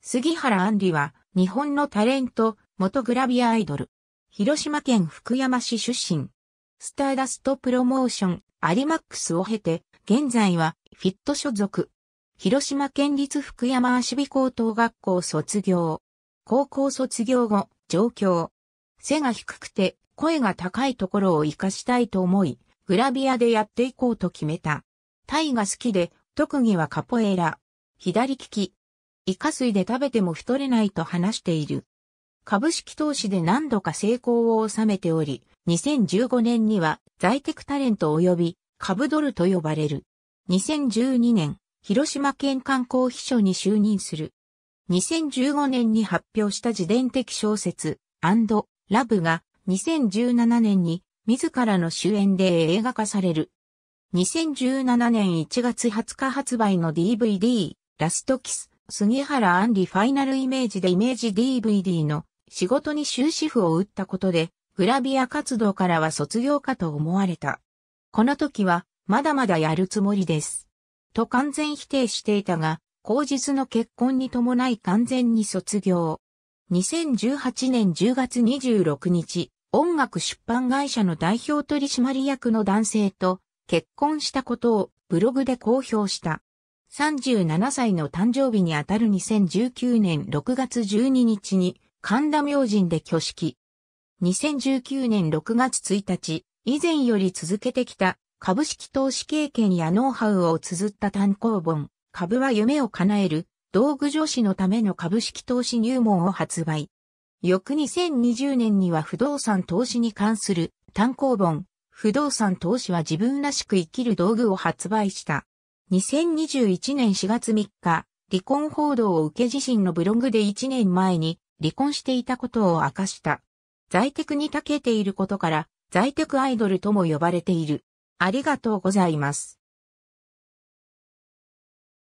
杉原杏里は、日本のタレント、元グラビアアイドル。広島県福山市出身。スターダストプロモーション、アリマックスを経て、現在は、フィット所属。広島県立福山足尾高等学校卒業。高校卒業後、上京。背が低くて、声が高いところを活かしたいと思い、グラビアでやっていこうと決めた。タイが好きで、特技はカポエラ。左利き、イカ水で食べても太れないと話している。株式投資で何度か成功を収めており、2015年には在宅タレント及び株ドルと呼ばれる。2012年、広島県観光秘書に就任する。2015年に発表した自伝的小説、ラブが2017年に自らの主演で映画化される。2017年1月20日発売の DVD、ラストキス、杉原アンリファイナルイメージでイメージ DVD の仕事に終止符を打ったことで、グラビア活動からは卒業かと思われた。この時は、まだまだやるつもりです。と完全否定していたが、後日の結婚に伴い完全に卒業。2018年10月26日、音楽出版会社の代表取締役の男性と結婚したことをブログで公表した。37歳の誕生日にあたる2019年6月12日に神田明神で挙式。2019年6月1日、以前より続けてきた株式投資経験やノウハウを綴った単行本、株は夢を叶える、道具女子のための株式投資入門を発売。翌2020年には不動産投資に関する単行本、不動産投資は自分らしく生きる道具を発売した。2021年4月3日、離婚報道を受け自身のブログで1年前に離婚していたことを明かした。在宅に長けていることから、在宅アイドルとも呼ばれている。ありがとうございます。